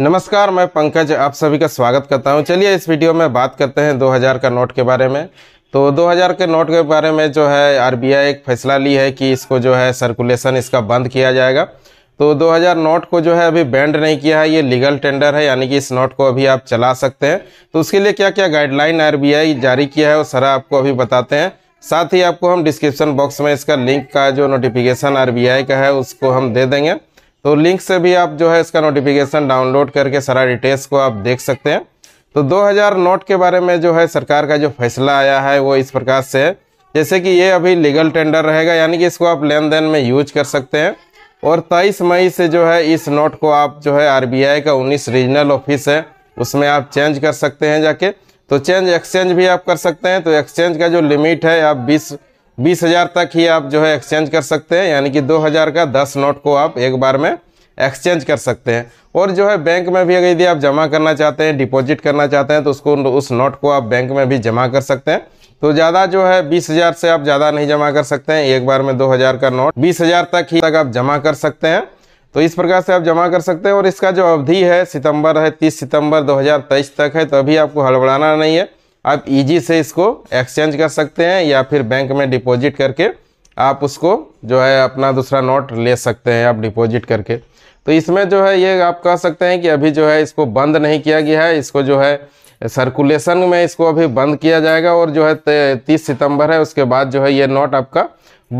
नमस्कार मैं पंकज आप सभी का स्वागत करता हूं चलिए इस वीडियो में बात करते हैं 2000 का नोट के बारे में तो 2000 के नोट के बारे में जो है आरबीआई एक फैसला ली है कि इसको जो है सर्कुलेशन इसका बंद किया जाएगा तो 2000 नोट को जो है अभी बैंड नहीं किया है ये लीगल टेंडर है यानी कि इस नोट को अभी आप चला सकते हैं तो उसके लिए क्या क्या गाइडलाइन आर जारी किया है वो सारा आपको अभी बताते हैं साथ ही आपको हम डिस्क्रिप्शन बॉक्स में इसका लिंक का जो नोटिफिकेशन आर का है उसको हम दे देंगे तो लिंक से भी आप जो है इसका नोटिफिकेशन डाउनलोड करके सारा डिटेल्स को आप देख सकते हैं तो 2000 नोट के बारे में जो है सरकार का जो फैसला आया है वो इस प्रकार से है जैसे कि ये अभी लीगल टेंडर रहेगा यानी कि इसको आप लेन देन में यूज कर सकते हैं और तेईस मई से जो है इस नोट को आप जो है आरबीआई का उन्नीस रीजनल ऑफिस है उसमें आप चेंज कर सकते हैं जाके तो चेंज एक्सचेंज भी आप कर सकते हैं तो एक्सचेंज का जो लिमिट है आप बीस बीस हज़ार तक ही आप जो है एक्सचेंज कर सकते हैं यानी कि दो हज़ार का दस नोट को आप एक बार में एक्सचेंज कर सकते हैं और जो है बैंक में भी अगर यदि आप जमा करना चाहते हैं डिपॉजिट करना चाहते हैं तो उसको उस नोट को आप बैंक में भी जमा कर सकते हैं तो ज़्यादा जो है बीस हज़ार से आप ज़्यादा नहीं जमा कर सकते हैं एक बार में दो हज़ार का नोट बीस हज़ार तक ही तक आप जमा कर सकते हैं तो इस प्रकार से आप जमा कर सकते हैं और इसका जो अवधि है सितंबर है तीस सितंबर तेईस तक है तो अभी आपको हड़बड़ाना नहीं है आप इजी e से इसको एक्सचेंज कर सकते हैं या फिर बैंक में डिपॉजिट करके आप उसको जो है अपना दूसरा नोट ले सकते हैं आप डिपॉजिट करके तो इसमें जो है ये आप कह सकते हैं कि अभी जो है इसको बंद नहीं किया गया है इसको जो है सर्कुलेशन में इसको अभी बंद किया जाएगा और जो है तीस सितंबर है उसके बाद जो है ये नोट आपका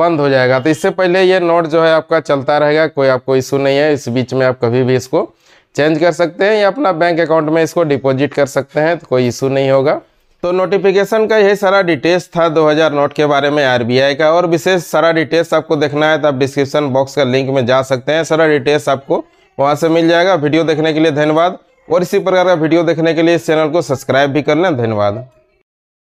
बंद हो जाएगा तो इससे पहले ये नोट जो है आपका चलता रहेगा कोई आपको इशू नहीं है इस बीच में आप कभी भी इसको चेंज कर सकते हैं या अपना बैंक अकाउंट में इसको डिपॉजिट कर सकते हैं तो कोई इशू नहीं होगा तो नोटिफिकेशन का यही सारा डिटेल्स था 2000 नोट के बारे में आरबीआई का और विशेष सारा डिटेल्स आपको देखना है तो आप डिस्क्रिप्शन बॉक्स का लिंक में जा सकते हैं सारा डिटेल्स आपको वहाँ से मिल जाएगा वीडियो देखने के लिए धन्यवाद और इसी प्रकार का वीडियो देखने के लिए इस चैनल को सब्सक्राइब भी कर लें धन्यवाद